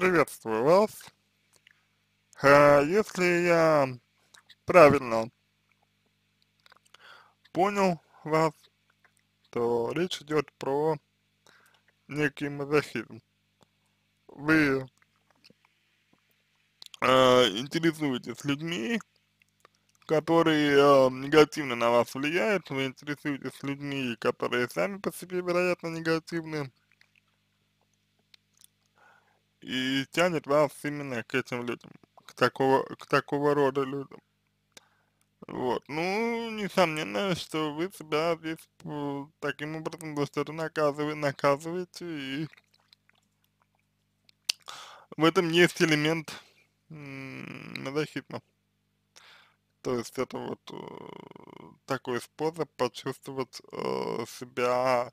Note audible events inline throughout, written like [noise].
Приветствую вас. Э, если я правильно понял вас, то речь идет про некий мазохизм. Вы э, интересуетесь людьми, которые э, негативно на вас влияют, вы интересуетесь людьми, которые сами по себе, вероятно, негативны, и тянет вас именно к этим людям, к такого, к такого рода людям. Вот, ну, несомненно, что вы себя здесь э, таким образом до стороны то наказываете, наказываете, и в этом есть элемент мазохизма. То есть это вот э, такой способ почувствовать э, себя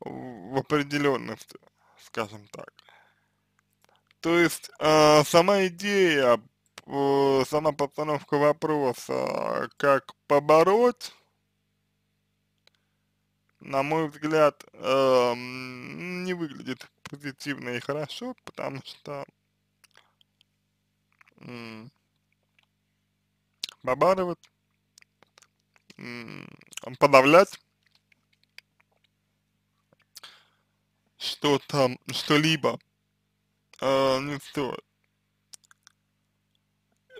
в определенности, скажем так. То есть э, сама идея, э, сама постановка вопроса, как побороть, на мой взгляд, э, не выглядит позитивно и хорошо, потому что э, побарывать, э, подавлять что-то, что-либо э, а, не ну стоит.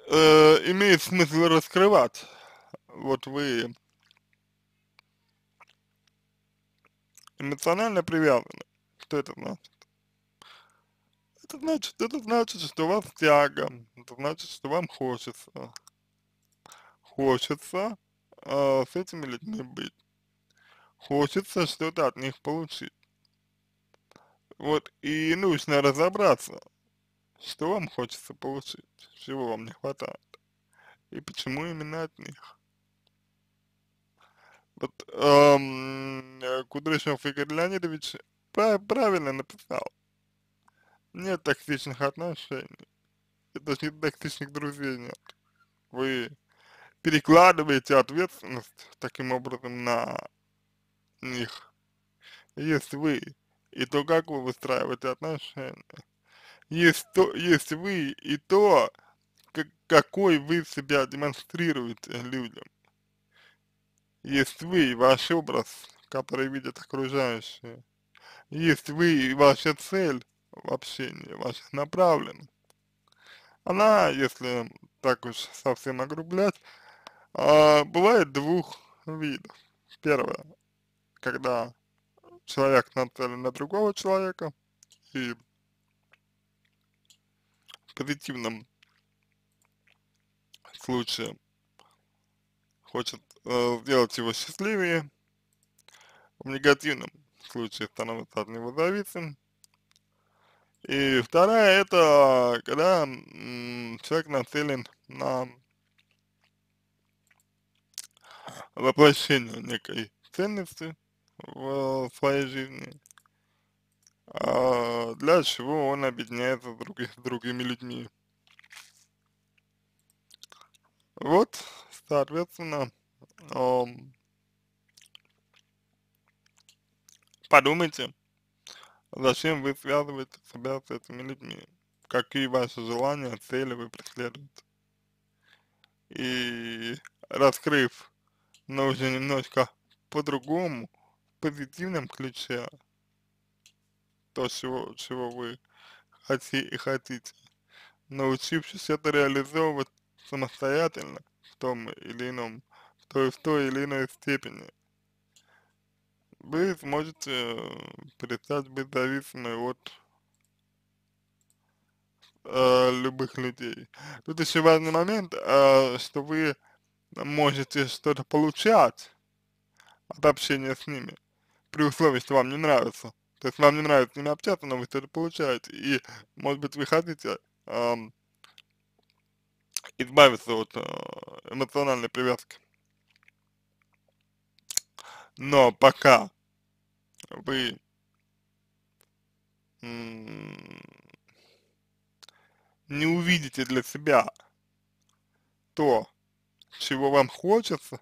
Э, имеет смысл раскрывать. Вот вы эмоционально привязаны. Что это значит? Это значит, это значит, что у вас тяга, это значит, что вам хочется, хочется э, с этими людьми быть, хочется что-то от них получить. Вот, и нужно разобраться, что вам хочется получить, чего вам не хватает, и почему именно от них. Вот эм, Кудряшов Игорь Леонидович правильно написал. Нет токсичных отношений. Точнее, токсичных друзей нет. Вы перекладываете ответственность таким образом на них. Если вы и то, как вы выстраиваете отношения. Есть, то, есть вы и то, как, какой вы себя демонстрируете людям. Есть вы и ваш образ, который видят окружающие. Есть вы и ваша цель в общении, ваша направленность. Она, если так уж совсем огрублять, а, бывает двух видов. Первое, когда человек нацелен на другого человека, и в позитивном случае хочет э, сделать его счастливее, в негативном случае становится от него зависим. И вторая это когда м, человек нацелен на воплощение некой ценности, в своей жизни, А для чего он объединяется с друг, [laughs] другими людьми. Вот, соответственно, подумайте, зачем вы связываете себя с этими людьми, какие ваши желания, цели вы преследуете. И раскрыв, но уже немножко по-другому, позитивном ключе то, чего, чего вы хотите, и хотите научившись это реализовывать самостоятельно в том или ином, в той, в той или иной степени, вы сможете э, перестать быть зависимой от э, любых людей. Тут еще важный момент, э, что вы можете что-то получать от общения с ними при условии, что вам не нравится. То есть вам не нравится не ними общаться, но вы что-то получаете. И, может быть, вы хотите эм, избавиться от э, эмоциональной привязки. Но пока вы не увидите для себя то, чего вам хочется,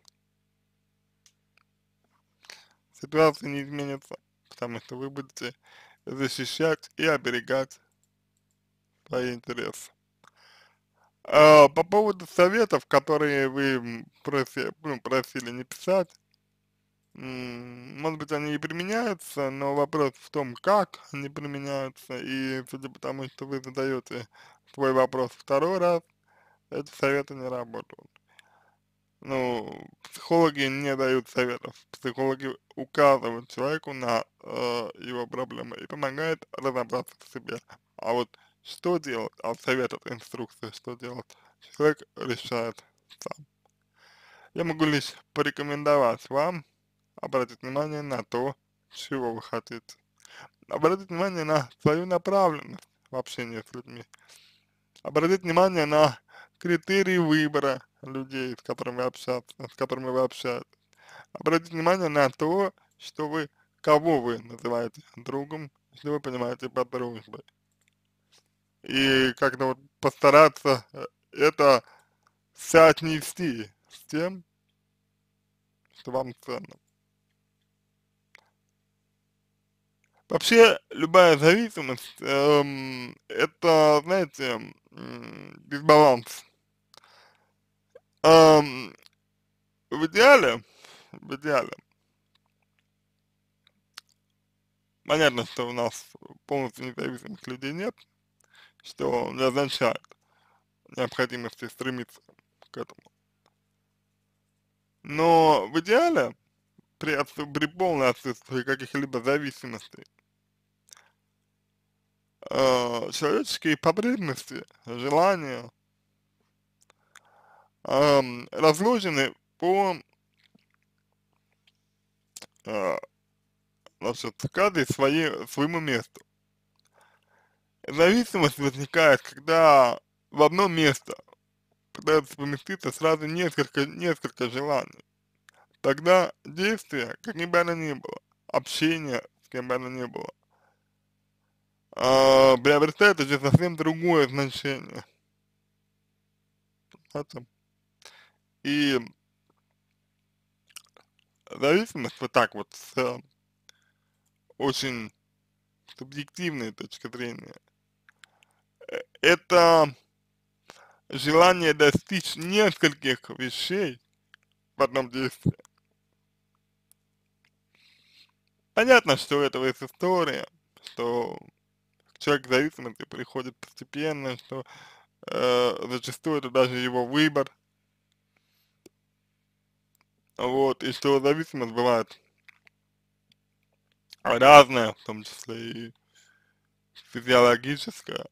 ситуация не изменится, потому что вы будете защищать и оберегать свои интересы. А, по поводу советов, которые вы проси, ну, просили не писать, может быть они и применяются, но вопрос в том, как они применяются, и судя по тому, что вы задаете свой вопрос второй раз, эти советы не работают ну, психологи не дают советов, психологи указывают человеку на э, его проблемы и помогают разобраться в себе. А вот что делать, а советов, инструкции, что делать, человек решает сам. Я могу лишь порекомендовать вам обратить внимание на то, чего вы хотите. Обратить внимание на свою направленность в общении с людьми. Обратить внимание на критерии выбора людей, с которыми, общаться, с которыми вы общаетесь. Обратите внимание на то, что вы, кого вы называете другом, если вы понимаете под дружбой. И как-то вот постараться э, это соотнести с тем, что вам ценно. Вообще, любая зависимость, эм, это, знаете, эм, дисбаланс. Эм, в идеале, в идеале, понятно, что у нас полностью независимых людей нет, что не означает необходимости стремиться к этому. Но в идеале, при, при полном отсутствии каких-либо зависимостей, э, человеческие потребности, желания, разложены по а, значит, каждый свои, своему месту. Зависимость возникает, когда в одно место пытаются поместиться сразу несколько, несколько желаний. Тогда действия как бы оно ни было, общение, с кем бы оно ни было, э, а, приобретает уже совсем другое значение. Поэтому. И зависимость вот так вот с очень субъективной точки зрения э, это желание достичь нескольких вещей в одном действии. Понятно, что у этого есть история, что человек к зависимости приходит постепенно, что э, зачастую это даже его выбор, вот, и что зависимость бывает разная, в том числе и физиологическая,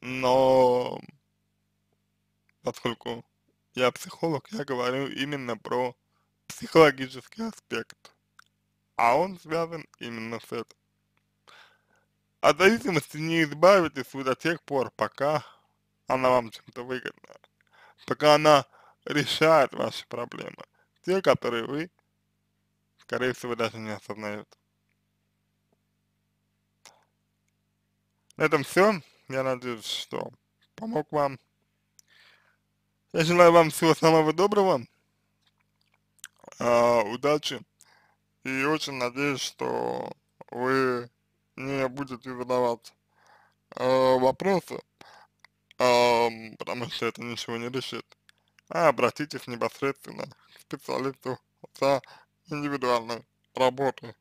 но поскольку я психолог, я говорю именно про психологический аспект, а он связан именно с этим. От зависимости не избавитесь вы до тех пор, пока она вам чем-то выгодна, пока она решает ваши проблемы. Те, которые вы, скорее всего, даже не осознаете. На этом все. Я надеюсь, что помог вам. Я желаю вам всего самого доброго, э, удачи и очень надеюсь, что вы не будете задавать э, вопросы, э, потому что это ничего не решит а обратитесь непосредственно к специалисту за индивидуальной работой.